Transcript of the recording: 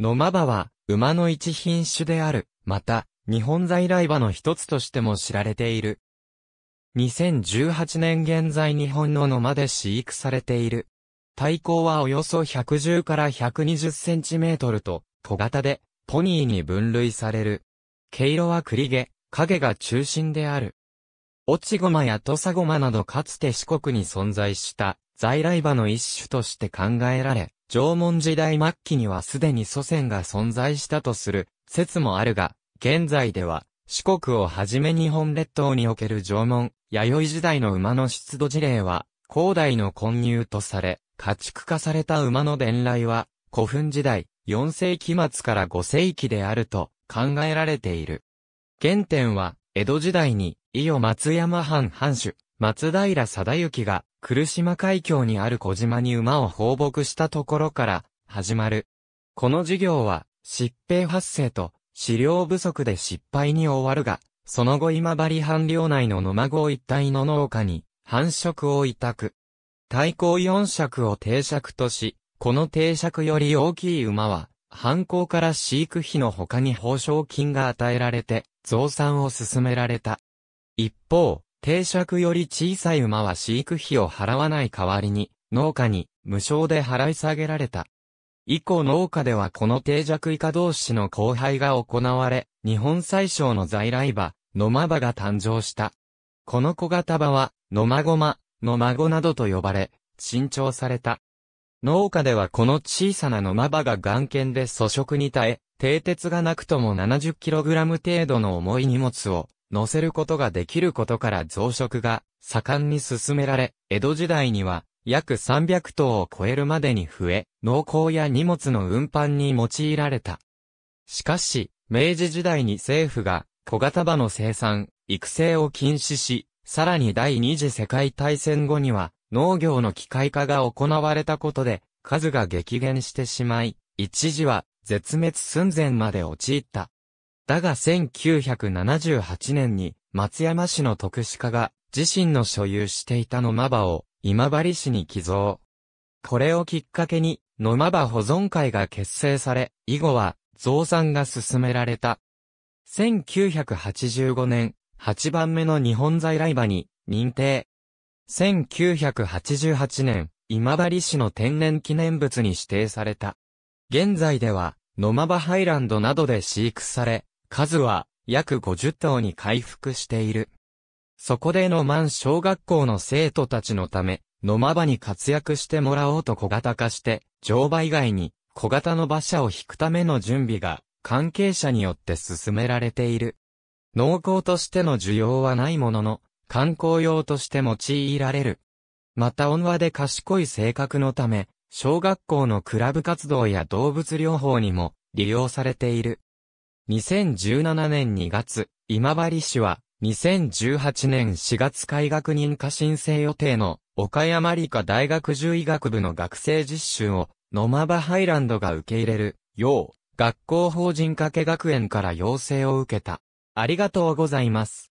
野間場は、馬の一品種である。また、日本在来馬の一つとしても知られている。2018年現在日本の野間で飼育されている。体高はおよそ110から120センチメートルと、小型で、ポニーに分類される。毛色は栗毛、影が中心である。落ち駒や土佐駒などかつて四国に存在した在来馬の一種として考えられ、縄文時代末期にはすでに祖先が存在したとする説もあるが、現在では四国をはじめ日本列島における縄文、弥生時代の馬の出土事例は、高代の混入とされ、家畜化された馬の伝来は、古墳時代、4世紀末から5世紀であると考えられている。原点は、江戸時代に、伊予松山藩藩主、松平定行が、来島海峡にある小島に馬を放牧したところから、始まる。この事業は、疾病発生と、飼料不足で失敗に終わるが、その後今治藩領内の野間郷一帯の農家に、繁殖を委託。対抗四尺を定尺とし、この定尺より大きい馬は、犯行から飼育費の他に報奨金が与えられて、増産を進められた。一方、定尺より小さい馬は飼育費を払わない代わりに、農家に無償で払い下げられた。以降農家ではこの定尺以下同士の交配が行われ、日本最小の在来馬、野馬馬が誕生した。この小型馬は、野ごま、野馬子などと呼ばれ、新調された。農家ではこの小さな野間馬が眼見で粗食に耐え、蹄鉄がなくとも 70kg 程度の重い荷物を乗せることができることから増殖が盛んに進められ、江戸時代には約300頭を超えるまでに増え、農耕や荷物の運搬に用いられた。しかし、明治時代に政府が小型馬の生産、育成を禁止し、さらに第二次世界大戦後には農業の機械化が行われたことで数が激減してしまい、一時は絶滅寸前まで陥った。だが1978年に松山市の特殊化が自身の所有していた野間場を今治市に寄贈。これをきっかけに野間場保存会が結成され、以後は増産が進められた。1985年、8番目の日本在来場に認定。1988年、今治市の天然記念物に指定された。現在では、野間場ハイランドなどで飼育され、数は約50頭に回復している。そこでマン小学校の生徒たちのため、野間場に活躍してもらおうと小型化して、乗馬以外に小型の馬車を引くための準備が関係者によって進められている。農耕としての需要はないものの、観光用として用いられる。また温和で賢い性格のため、小学校のクラブ活動や動物療法にも利用されている。2017年2月、今治市は、2018年4月開学認可申請予定の、岡山理科大学獣医学部の学生実習を、ノマバハイランドが受け入れる、よう、学校法人掛学園から要請を受けた。ありがとうございます。